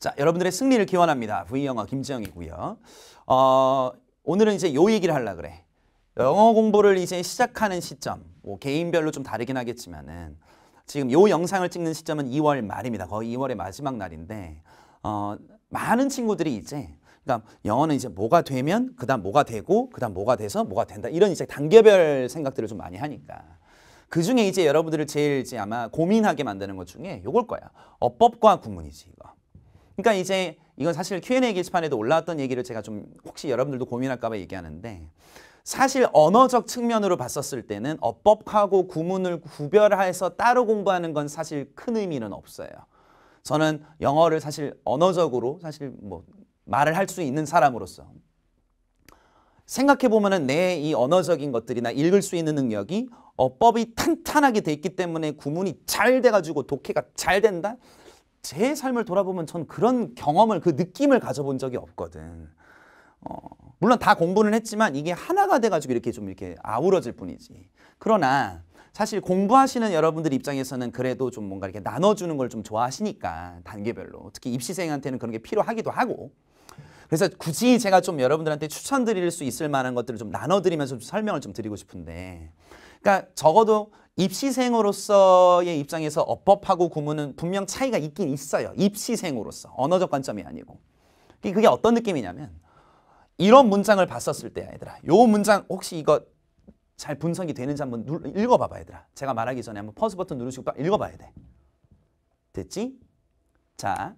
자, 여러분들의 승리를 기원합니다. V영어 김지영이고요. 어, 오늘은 이제 요 얘기를 하려 그래. 영어 공부를 이제 시작하는 시점, 뭐 개인별로 좀 다르긴 하겠지만은 지금 요 영상을 찍는 시점은 2월 말입니다. 거의 2월의 마지막 날인데 어, 많은 친구들이 이제 그러니까 영어는 이제 뭐가 되면 그다음 뭐가 되고 그다음 뭐가 돼서 뭐가 된다 이런 이제 단계별 생각들을 좀 많이 하니까 그 중에 이제 여러분들을 제일 이제 아마 고민하게 만드는 것 중에 요걸 거야. 어법과 국문이지 이거. 그러니까 이제 이건 사실 Q&A 게시판에도 올라왔던 얘기를 제가 좀 혹시 여러분들도 고민할까 봐 얘기하는데 사실 언어적 측면으로 봤었을 때는 어법하고 구문을 구별해서 따로 공부하는 건 사실 큰 의미는 없어요. 저는 영어를 사실 언어적으로 사실 뭐 말을 할 수 있는 사람으로서 생각해보면 내이 언어적인 것들이나 읽을 수 있는 능력이 어법이 탄탄하게 돼 있기 때문에 구문이 잘 돼가지고 독해가 잘 된다? 제 삶을 돌아보면 전 그런 경험을 그 느낌을 가져본 적이 없거든. 어, 물론 다 공부는 했지만 이게 하나가 돼가지고 이렇게 좀 이렇게 아우러질 뿐이지. 그러나 사실 공부하시는 여러분들 입장에서는 그래도 좀 뭔가 이렇게 나눠주는 걸 좀 좋아하시니까 단계별로 특히 입시생한테는 그런 게 필요하기도 하고 그래서 굳이 제가 좀 여러분들한테 추천드릴 수 있을 만한 것들을 좀 나눠드리면서 좀 설명을 좀 드리고 싶은데 그러니까 적어도 입시생으로서의 입장에서 어법하고 구문은 분명 차이가 있긴 있어요. 입시생으로서. 언어적 관점이 아니고. 그게 어떤 느낌이냐면 이런 문장을 봤었을 때 얘들아. 요 문장 혹시 이거 잘 분석이 되는지 한번 읽어봐봐 얘들아. 제가 말하기 전에 한번 퍼즈 버튼 누르시고 빨 읽어봐야 돼. 됐지? 자,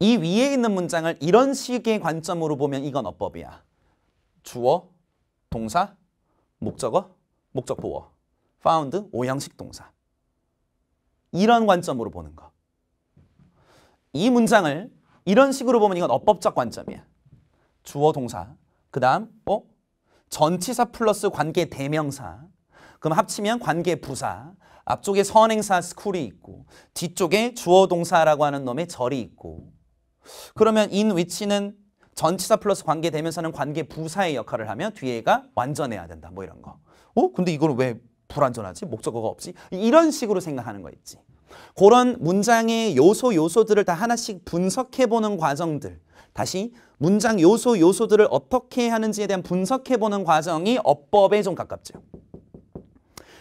이 위에 있는 문장을 이런 식의 관점으로 보면 이건 어법이야. 주어, 동사, 목적어, 목적보어. found 오형식 동사. 이런 관점으로 보는 거. 이 문장을 이런 식으로 보면 이건 어법적 관점이야. 주어 동사. 그 다음 어? 전치사 플러스 관계 대명사. 그럼 합치면 관계 부사. 앞쪽에 선행사 스쿨이 있고 뒤쪽에 주어 동사라고 하는 놈의 절이 있고 그러면 인 위치는 전치사 플러스 관계 대명사는 관계 부사의 역할을 하면 뒤에가 완전해야 된다. 뭐 이런 거. 어? 근데 이걸 왜 불완전하지? 목적어가 없지? 이런 식으로 생각하는 거 있지. 그런 문장의 요소 요소들을 다 하나씩 분석해보는 과정들 다시 문장 요소 요소들을 어떻게 하는지에 대한 분석해보는 과정이 어법에 좀 가깝죠.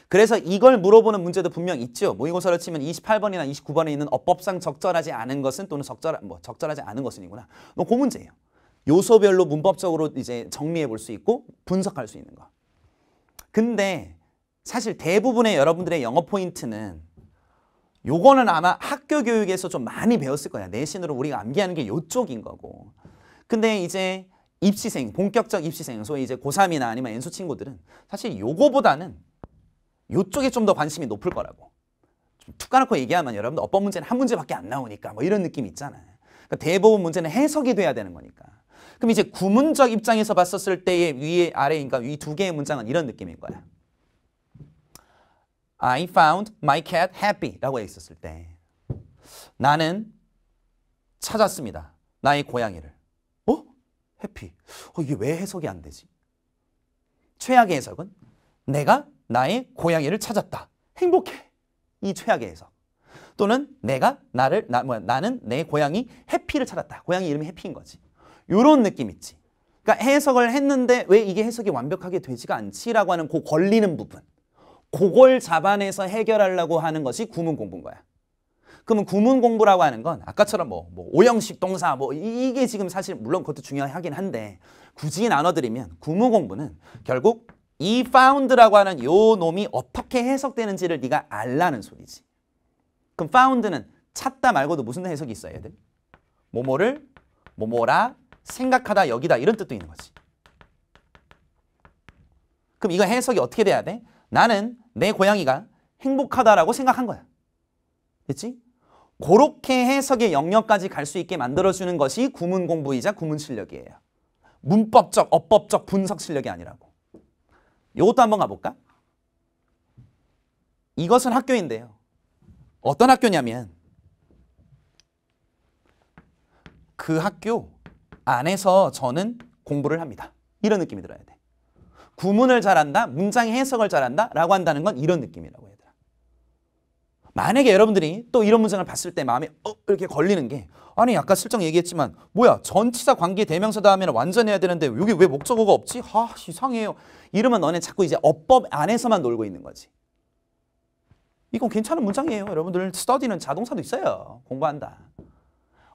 그래서 이걸 물어보는 문제도 분명 있죠. 모의고사를 치면 28번이나 29번에 있는 어법상 적절하지 않은 것은 또는 적절, 뭐, 적절하지 않은 것은이구나. 뭐, 그 문제예요. 요소별로 문법적으로 이제 정리해 볼 수 있고 분석할 수 있는 거. 근데 사실 대부분의 여러분들의 영어 포인트는 요거는 아마 학교 교육에서 좀 많이 배웠을 거야. 내신으로 우리가 암기하는 게 요쪽인 거고. 근데 이제 입시생, 본격적 입시생, 소위 이제 고3이나 아니면 엔수 친구들은 사실 요거보다는 요쪽에 좀 더 관심이 높을 거라고. 툭 까놓고 얘기하면 여러분들 어법 문제는 한 문제밖에 안 나오니까 뭐 이런 느낌 있잖아요. 그러니까 대부분 문제는 해석이 돼야 되는 거니까. 그럼 이제 구문적 입장에서 봤었을 때의 위에 아래, 인가위두 그러니까 개의 문장은 이런 느낌인 거야. I found my cat happy 라고 했었을 때 나는 찾았습니다. 나의 고양이를. 어? 해피. 어, 이게 왜 해석이 안 되지? 최악의 해석은 내가 나의 고양이를 찾았다. 행복해. 이 최악의 해석. 또는 내가 나를 나, 뭐야, 나는 내 고양이 해피를 찾았다. 고양이 이름이 해피인 거지. 요런 느낌 있지. 그러니까 해석을 했는데 왜 이게 해석이 완벽하게 되지가 않지라고 하는 그 걸리는 부분. 그걸 잡아내서 해결하려고 하는 것이 구문 공부인 거야. 그러면 구문 공부라고 하는 건 아까처럼 뭐, 뭐 오형식 동사 뭐 이게 지금 사실 물론 그것도 중요하긴 한데 굳이 나눠드리면 구문 공부는 결국 이 found라고 하는 요 놈이 어떻게 해석되는지를 네가 알라는 소리지. 그럼 found는 찾다 말고도 무슨 해석이 있어야 돼? 뭐뭐를 뭐뭐라 생각하다 여기다 이런 뜻도 있는 거지. 그럼 이거 해석이 어떻게 돼야 돼? 나는 내 고양이가 행복하다라고 생각한 거야. 됐지? 그렇게 해석의 영역까지 갈 수 있게 만들어주는 것이 구문 공부이자 구문 실력이에요. 문법적, 어법적 분석 실력이 아니라고. 이것도 한번 가볼까? 이것은 학교인데요. 어떤 학교냐면 그 학교 안에서 저는 공부를 합니다. 이런 느낌이 들어야 돼. 구문을 잘한다, 문장 해석을 잘한다 라고 한다는 건 이런 느낌이라고 얘들아. 만약에 여러분들이 또 이런 문장을 봤을 때 마음에 어, 이렇게 걸리는 게 아니 아까 슬쩍 얘기했지만 뭐야 전치사 관계 대명사 다음에 완전 해야 되는데 여기 왜 목적어가 없지? 아 이상해요. 이러면 너네 자꾸 이제 어법 안에서만 놀고 있는 거지. 이건 괜찮은 문장이에요. 여러분들 스터디는 자동사도 있어요. 공부한다.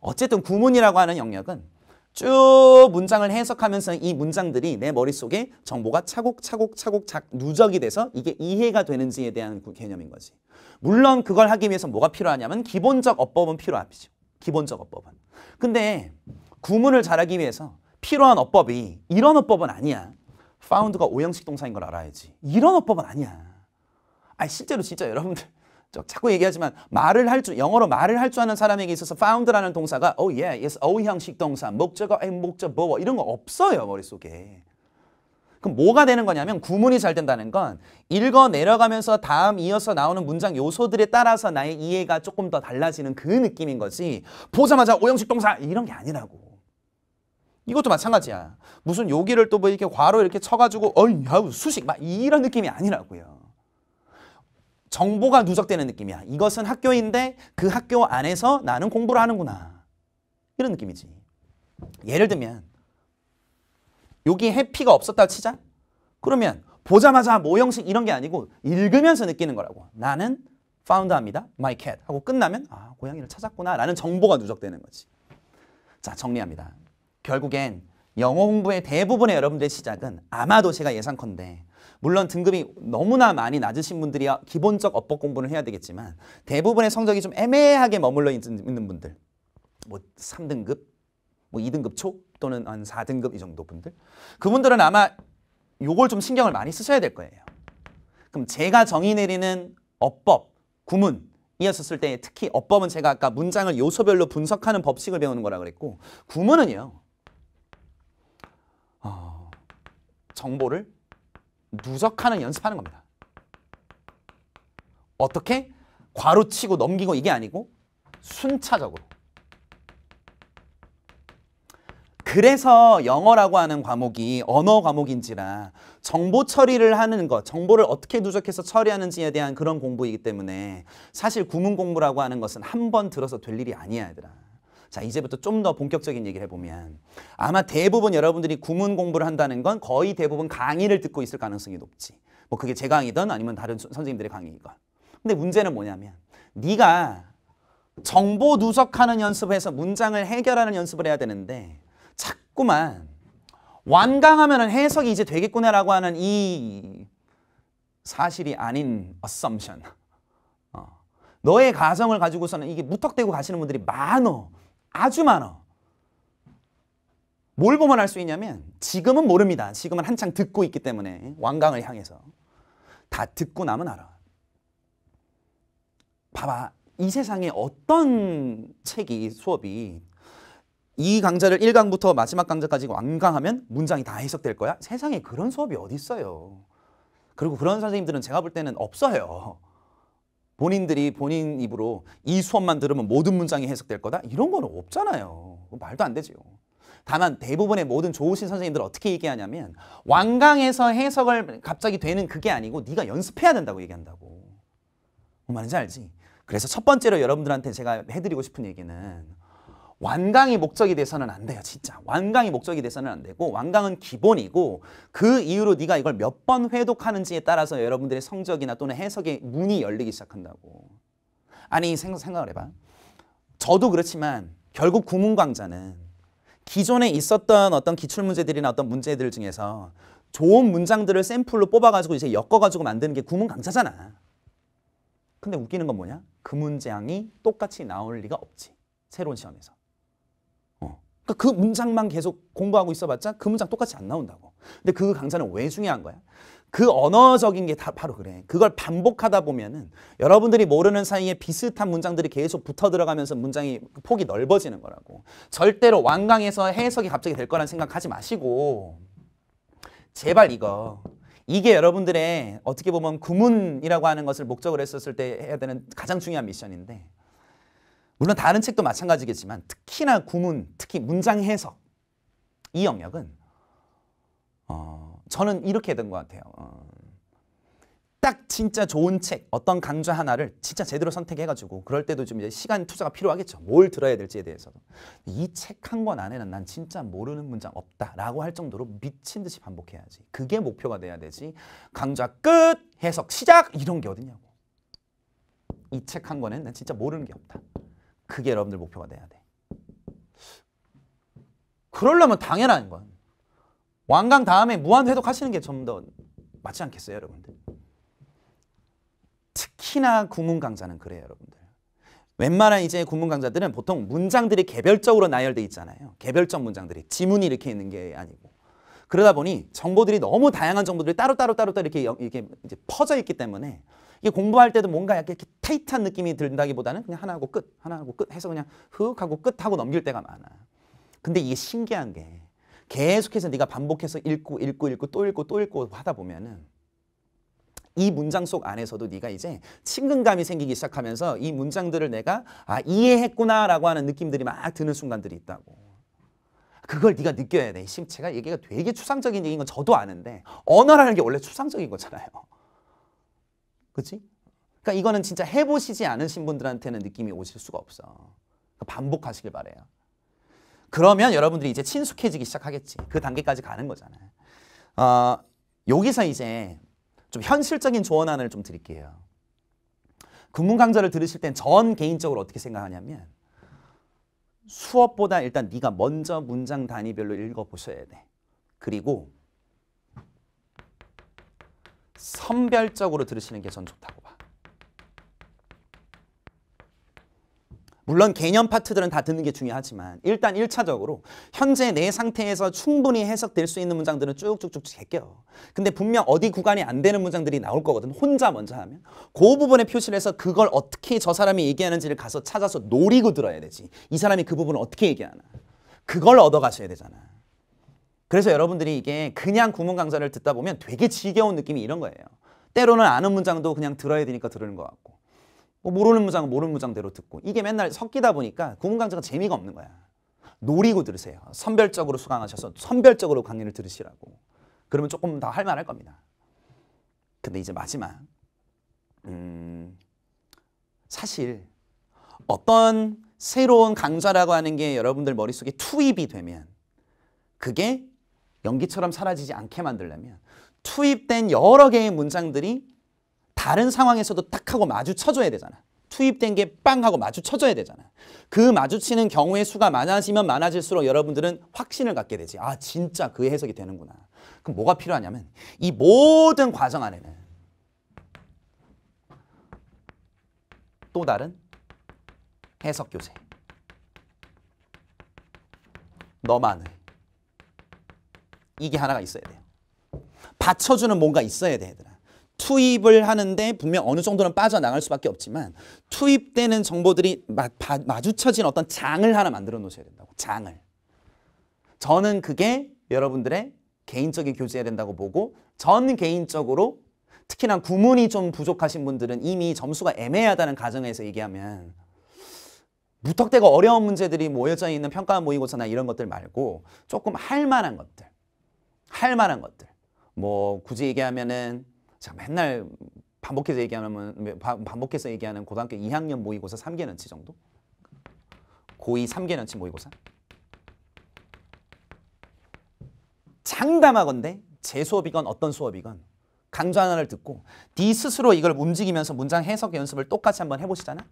어쨌든 구문이라고 하는 영역은 쭉 문장을 해석하면서 이 문장들이 내 머릿속에 정보가 차곡차곡 차곡 차 누적이 돼서 이게 이해가 되는지에 대한 그 개념인 거지. 물론 그걸 하기 위해서 뭐가 필요하냐면 기본적 어법은 필요하죠. 합 기본적 어법은. 근데 구문을 잘하기 위해서 필요한 어법이 이런 어법은 아니야. 파운드가 오형식 동사인 걸 알아야지. 이런 어법은 아니야. 아 아니, 실제로 진짜 여러분들 자꾸 얘기하지만 말을 할줄 영어로 말을 할 줄 아는 사람에게 있어서 found라는 동사가 oh yeah, yes, o 형식 동사, 목적어, 에 목적, 뭐어 이런 거 없어요 머릿속에. 그럼 뭐가 되는 거냐면 구문이 잘 된다는 건 읽어 내려가면서 다음 이어서 나오는 문장 요소들에 따라서 나의 이해가 조금 더 달라지는 그 느낌인 거지 보자마자 오형식 동사 이런 게 아니라고 이것도 마찬가지야 무슨 요기를또 뭐 이렇게 괄호 이렇게 쳐가지고 어이 야우 수식 막 이런 느낌이 아니라고요 정보가 누적되는 느낌이야. 이것은 학교인데 그 학교 안에서 나는 공부를 하는구나. 이런 느낌이지. 예를 들면 여기 해피가 없었다고 치자. 그러면 보자마자 모형식 이런 게 아니고 읽으면서 느끼는 거라고. 나는 파운드합니다. My cat 하고 끝나면 아 고양이를 찾았구나 라는 정보가 누적되는 거지. 자 정리합니다. 결국엔 영어 공부의 대부분의 여러분들의 시작은 아마도 제가 예상컨대 물론 등급이 너무나 많이 낮으신 분들이야 기본적 어법 공부를 해야 되겠지만 대부분의 성적이 좀 애매하게 머물러 있는 분들 뭐 3등급, 뭐 2등급 초 또는 한 4등급 이 정도 분들 그분들은 아마 요걸 좀 신경을 많이 쓰셔야 될 거예요. 그럼 제가 정의 내리는 어법 구문 이었을때 특히 어법은 제가 아까 문장을 요소별로 분석하는 법칙을 배우는 거라 그랬고 구문은요. 어, 정보를 누적하는 연습하는 겁니다. 어떻게? 괄호 치고 넘기고 이게 아니고 순차적으로. 그래서 영어라고 하는 과목이 언어 과목인지라 정보 처리를 하는 것, 정보를 어떻게 누적해서 처리하는지에 대한 그런 공부이기 때문에 사실 구문 공부라고 하는 것은 한 번 들어서 될 일이 아니야, 얘들아. 자, 이제부터 좀 더 본격적인 얘기를 해보면 아마 대부분 여러분들이 구문 공부를 한다는 건 거의 대부분 강의를 듣고 있을 가능성이 높지. 뭐 그게 제 강의든 아니면 다른 선생님들의 강의이건. 근데 문제는 뭐냐면 네가 정보 누적하는 연습을해서 문장을 해결하는 연습을 해야 되는데 자꾸만 완강하면 해석이 이제 되겠구나라고 하는 이 사실이 아닌 assumption. 어. 너의 가정을 가지고서는 이게 무턱대고 가시는 분들이 많어. 아주 많아. 뭘 보면 알 수 있냐면 지금은 모릅니다. 지금은 한창 듣고 있기 때문에 왕강을 향해서 다 듣고 나면 알아. 봐봐. 이 세상에 어떤 책이 수업이 이 강좌를 1강부터 마지막 강좌까지 완강하면 문장이 다 해석될 거야? 세상에 그런 수업이 어디 있어요. 그리고 그런 선생님들은 제가 볼 때는 없어요. 본인들이 본인 입으로 이 수업만 들으면 모든 문장이 해석될 거다? 이런 거는 없잖아요. 말도 안 되지요. 다만 대부분의 모든 좋으신 선생님들 어떻게 얘기하냐면 완강해서 해석을 갑자기 되는 그게 아니고 네가 연습해야 된다고 얘기한다고. 뭔 말인지 알지? 그래서 첫 번째로 여러분들한테 제가 해드리고 싶은 얘기는 완강이 목적이 돼서는 안 돼요 진짜 완강이 목적이 돼서는 안 되고 완강은 기본이고 그 이후로 네가 이걸 몇 번 회독하는지에 따라서 여러분들의 성적이나 또는 해석의 문이 열리기 시작한다고 아니 생각을 해봐 저도 그렇지만 결국 구문광자는 기존에 있었던 어떤 기출문제들이나 어떤 문제들 중에서 좋은 문장들을 샘플로 뽑아가지고 이제 엮어가지고 만드는 게 구문강자잖아 근데 웃기는 건 뭐냐 그 문장이 똑같이 나올 리가 없지 새로운 시험에서 그러니까 그 문장만 계속 공부하고 있어봤자 그 문장 똑같이 안 나온다고. 근데 그 강사는 왜 중요한 거야? 그 언어적인 게 다 바로 그래. 그걸 반복하다 보면은 여러분들이 모르는 사이에 비슷한 문장들이 계속 붙어 들어가면서 문장이 폭이 넓어지는 거라고. 절대로 완강해서 해석이 갑자기 될 거란 생각하지 마시고 제발 이거 이게 여러분들의 어떻게 보면 구문이라고 하는 것을 목적으로 했었을 때 해야 되는 가장 중요한 미션인데 물론 다른 책도 마찬가지겠지만 특히나 구문, 특히 문장 해석 이 영역은 어, 저는 이렇게 된 것 같아요. 어, 딱 진짜 좋은 책, 어떤 강좌 하나를 진짜 제대로 선택해가지고 그럴 때도 좀 이제 시간 투자가 필요하겠죠. 뭘 들어야 될지에 대해서도. 이 책 한 권 안에는 난 진짜 모르는 문장 없다라고 할 정도로 미친 듯이 반복해야지. 그게 목표가 돼야 되지. 강좌 끝, 해석 시작 이런 게 어딨냐고. 이 책 한 권에는 난 진짜 모르는 게 없다. 그게 여러분들 목표가 돼야 돼. 그러려면 당연한 건 왕강 다음에 무한 회독하시는 게 좀 더 맞지 않겠어요, 여러분들? 특히나 구문 강자는 그래요, 여러분들. 웬만한 이제 구문 강자들은 보통 문장들이 개별적으로 나열돼 있잖아요. 개별적 문장들이 지문이 이렇게 있는 게 아니고 그러다 보니 정보들이 너무 다양한 정보들이 따로 따로 따로 따로 이렇게 이렇게 퍼져 있기 때문에 이게 공부할 때도 뭔가 약간 이렇게 타이트한 느낌이 든다기보다는 그냥 하나하고 끝, 하나하고 끝 해서 그냥 흑 하고 끝 하고 넘길 때가 많아. 근데 이게 신기한 게 계속해서 네가 반복해서 읽고 읽고 읽고 또 읽고 또 읽고 하다 보면은 이 문장 속 안에서도 네가 이제 친근감이 생기기 시작하면서 이 문장들을 내가 아 이해했구나라고 하는 느낌들이 막 드는 순간들이 있다고. 그걸 네가 느껴야 돼. 지금 제가 얘기가 되게 추상적인 얘기인 건 저도 아는데 언어라는 게 원래 추상적인 거잖아요. 그치? 그러니까 이거는 진짜 해보시지 않으신 분들한테는 느낌이 오실 수가 없어. 그러니까 반복하시길 바래요. 그러면 여러분들이 이제 친숙해지기 시작하겠지. 그 단계까지 가는 거잖아요. 어, 여기서 이제 좀 현실적인 조언안을 좀 드릴게요. 국문 강좌를 들으실 땐 전 개인적으로 어떻게 생각하냐면 수업보다 일단 네가 먼저 문장 단위별로 읽어보셔야 돼. 그리고 선별적으로 들으시는 게 전 좋다고 봐. 물론 개념 파트들은 다 듣는 게 중요하지만 일단 1차적으로 현재 내 상태에서 충분히 해석될 수 있는 문장들은 쭉쭉쭉 제껴. 근데 분명 어디 구간이 안 되는 문장들이 나올 거거든. 혼자 먼저 하면. 그 부분에 표시를 해서 그걸 어떻게 저 사람이 얘기하는지를 가서 찾아서 노리고 들어야 되지. 이 사람이 그 부분을 어떻게 얘기하나. 그걸 얻어가셔야 되잖아. 그래서 여러분들이 이게 그냥 구문 강사를 듣다 보면 되게 지겨운 느낌이 이런 거예요. 때로는 아는 문장도 그냥 들어야 되니까 들으는 것 같고 뭐 모르는 문장은 모르는 문장대로 듣고 이게 맨날 섞이다 보니까 구문 강좌가 재미가 없는 거야. 노리고 들으세요. 선별적으로 수강하셔서 선별적으로 강의를 들으시라고. 그러면 조금 더 할만할 겁니다. 근데 이제 마지막 음, 사실 어떤 새로운 강좌라고 하는 게 여러분들 머릿속에 투입이 되면 그게 연기처럼 사라지지 않게 만들려면 투입된 여러 개의 문장들이 다른 상황에서도 딱 하고 마주쳐줘야 되잖아. 투입된 게빵 하고 마주쳐줘야 되잖아. 그 마주치는 경우의 수가 많아지면 많아질수록 여러분들은 확신을 갖게 되지. 아 진짜 그 해석이 되는구나. 그럼 뭐가 필요하냐면 이 모든 과정 안에는 또 다른 해석 교재. 너만의 이게 하나가 있어야 돼요. 받쳐주는 뭔가 있어야 돼, 얘들아. 투입을 하는데 분명 어느 정도는 빠져나갈 수밖에 없지만 투입되는 정보들이 마, 바, 마주쳐진 어떤 장을 하나 만들어 놓으셔야 된다고. 장을. 저는 그게 여러분들의 개인적인 교제야 된다고 보고 저 개인적으로 특히나 구문이 좀 부족하신 분들은 이미 점수가 애매하다는 가정에서 얘기하면 무턱대고 어려운 문제들이 모여져 있는 평가 모의고사나 이런 것들 말고 조금 할 만한 것들 할 만한 것들. 뭐 굳이 얘기하면은 참 맨날 반복해서 얘기하면 반복해서 얘기하는 고등학교 2학년 모의고사 3개년치 정도? 고2 3개년치 모의고사? 장담하건데 제 수업이건 어떤 수업이건 강좌 하나를 듣고 네 스스로 이걸 움직이면서 문장 해석 연습을 똑같이 한번 해보시잖아?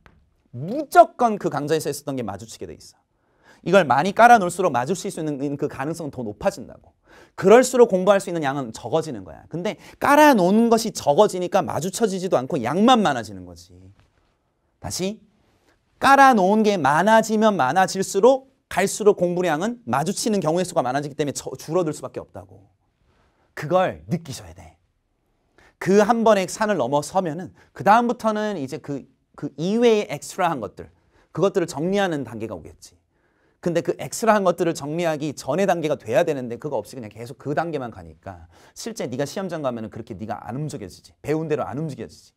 무조건 그 강좌에서 했었던 게 마주치게 돼 있어. 이걸 많이 깔아놓을수록 마주칠 수 있는 그 가능성은 더 높아진다고. 그럴수록 공부할 수 있는 양은 적어지는 거야. 근데 깔아놓은 것이 적어지니까 마주쳐지지도 않고 양만 많아지는 거지. 다시 깔아놓은 게 많아지면 많아질수록 갈수록 공부량은 마주치는 경우의 수가 많아지기 때문에 저, 줄어들 수밖에 없다고. 그걸 느끼셔야 돼. 그 한 번의 산을 넘어서면은 그 다음부터는 이제 그, 그 이외의 엑스트라한 것들 그것들을 정리하는 단계가 오겠지. 근데 그 엑스라한 것들을 정리하기 전에 단계가 돼야 되는데 그거 없이 그냥 계속 그 단계만 가니까 실제 네가 시험장 가면 은 그렇게 네가 안 움직여지지. 배운 대로 안 움직여지지.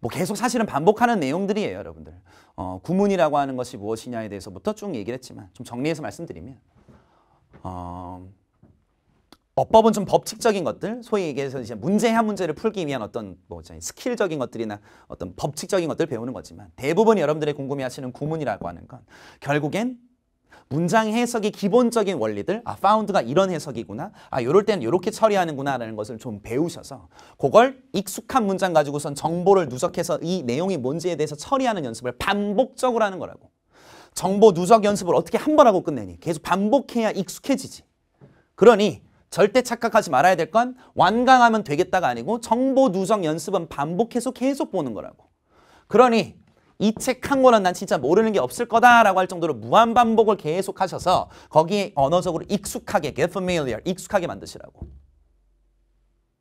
뭐 계속 사실은 반복하는 내용들이에요 여러분들. 어, 구문이라고 하는 것이 무엇이냐에 대해서부터 쭉 얘기를 했지만 좀 정리해서 말씀드리면 어, 법법은좀 법칙적인 것들, 소위 얘기해서 이제 문제한 문제를 풀기 위한 어떤 뭐 스킬적인 것들이나 어떤 법칙적인 것들 배우는 거지만 대부분 여러분들이 궁금해하시는 구문이라고 하는 건 결국엔 문장 해석의 기본적인 원리들, 아, 파운드가 이런 해석이구나, 아, 요럴 때는 요렇게 처리하는구나라는 것을 좀 배우셔서 그걸 익숙한 문장 가지고선 정보를 누적해서 이 내용이 뭔지에 대해서 처리하는 연습을 반복적으로 하는 거라고. 정보 누적 연습을 어떻게 한 번 하고 끝내니? 계속 반복해야 익숙해지지. 그러니 절대 착각하지 말아야 될 건 완강하면 되겠다가 아니고 정보 누적 연습은 반복해서 계속 보는 거라고. 그러니 이 책 한 권은 난 진짜 모르는 게 없을 거다라고 할 정도로 무한 반복을 계속 하셔서 거기에 언어적으로 익숙하게 get familiar 익숙하게 만드시라고.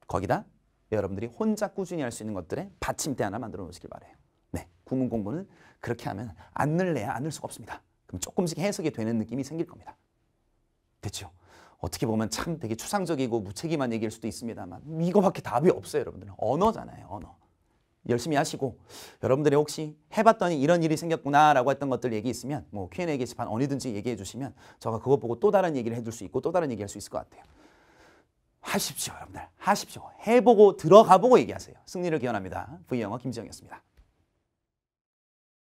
거기다 여러분들이 혼자 꾸준히 할 수 있는 것들의 받침대 하나 만들어 놓으시길 바래요. 네, 구문 공부는 그렇게 하면 안 늘래야 안 늘 수가 없습니다. 그럼 조금씩 해석이 되는 느낌이 생길 겁니다. 됐죠? 어떻게 보면 참 되게 추상적이고 무책임한 얘기일 수도 있습니다만 이거밖에 답이 없어요 여러분들은 언어잖아요 언어 열심히 하시고 여러분들이 혹시 해봤더니 이런 일이 생겼구나 라고 했던 것들 얘기 있으면 뭐 Q&A 게시판 어디든지 얘기해 주시면 제가 그것 보고 또 다른 얘기를 해줄 수 있고 또 다른 얘기할 수 있을 것 같아요 하십시오 여러분들 하십시오 해보고 들어가보고 얘기하세요 승리를 기원합니다 V영어 김지영이었습니다